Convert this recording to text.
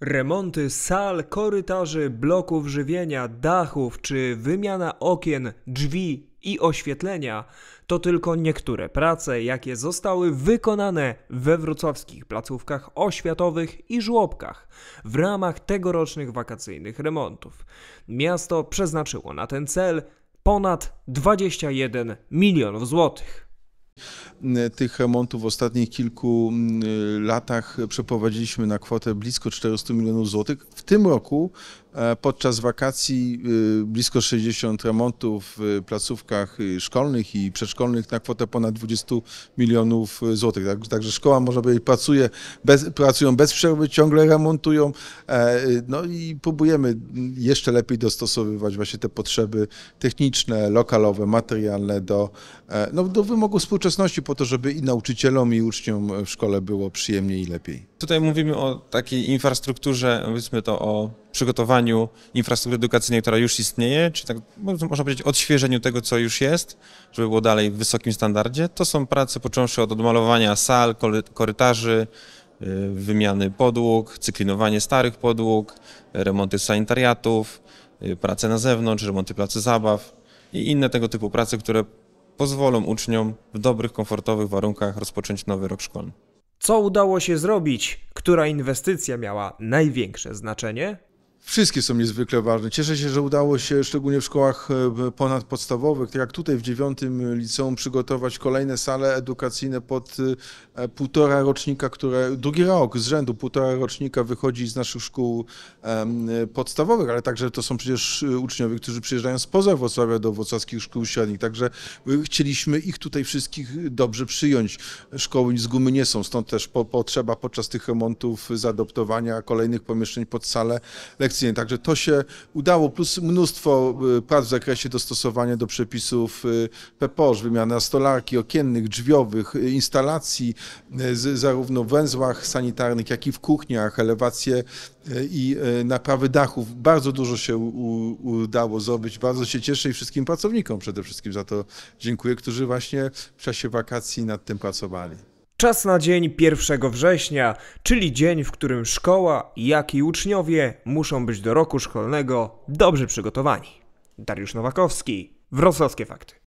Remonty sal, korytarzy, bloków żywienia, dachów czy wymiana okien, drzwi i oświetlenia to tylko niektóre prace, jakie zostały wykonane we wrocławskich placówkach oświatowych i żłobkach w ramach tegorocznych wakacyjnych remontów. Miasto przeznaczyło na ten cel ponad 21 milionów złotych. Y, tych remontów w ostatnich kilku y, latach przeprowadziliśmy na kwotę blisko 400 milionów złotych. W tym roku e, podczas wakacji y, blisko 60 remontów w placówkach szkolnych i przedszkolnych na kwotę ponad 20 milionów złotych. Tak, także szkoła może powiedzieć pracuje bez, pracują bez przerwy, ciągle remontują. E, no i próbujemy jeszcze lepiej dostosowywać właśnie te potrzeby techniczne, lokalowe, materialne do, e, no, do wymogów współczesnych nowoczesności po to, żeby i nauczycielom, i uczniom w szkole było przyjemniej i lepiej. Tutaj mówimy o takiej infrastrukturze, powiedzmy to o przygotowaniu infrastruktury edukacyjnej, która już istnieje, czy tak no, można powiedzieć odświeżeniu tego, co już jest, żeby było dalej w wysokim standardzie. To są prace począwszy od odmalowania sal, korytarzy, y, wymiany podłóg, cyklinowanie starych podłóg, remonty sanitariatów, y, prace na zewnątrz, remonty placy zabaw i inne tego typu prace, które pozwolą uczniom w dobrych, komfortowych warunkach rozpocząć nowy rok szkolny. Co udało się zrobić? Która inwestycja miała największe znaczenie? Wszystkie są niezwykle ważne. Cieszę się, że udało się, szczególnie w szkołach e, ponadpodstawowych, tak jak tutaj w dziewiątym liceum, przygotować kolejne sale edukacyjne pod e, półtora rocznika, które drugi rok z rzędu półtora rocznika wychodzi z naszych szkół podstawowych, ale także to są przecież e, uczniowie, którzy przyjeżdżają spoza Wrocławia do wrocławskich szkół średnich, także chcieliśmy ich tutaj wszystkich dobrze przyjąć. Szkoły z gumy nie są, stąd też potrzeba podczas tych remontów zaadoptowania kolejnych pomieszczeń pod sale lekcji także to się udało, plus mnóstwo y, prac w zakresie dostosowania do przepisów y, PEPOŻ, wymiana stolarki, okiennych, drzwiowych, y, instalacji zarówno w węzłach sanitarnych, jak i w kuchniach, elewacje i naprawy dachów. Bardzo dużo się udało zrobić, bardzo się cieszę i wszystkim pracownikom przede wszystkim za to dziękuję, którzy właśnie w czasie wakacji nad tym pracowali. Czas na dzień 1 września, czyli dzień, w którym szkoła, jak i uczniowie muszą być do roku szkolnego dobrze przygotowani. Dariusz Nowakowski, Wrocławskie Fakty.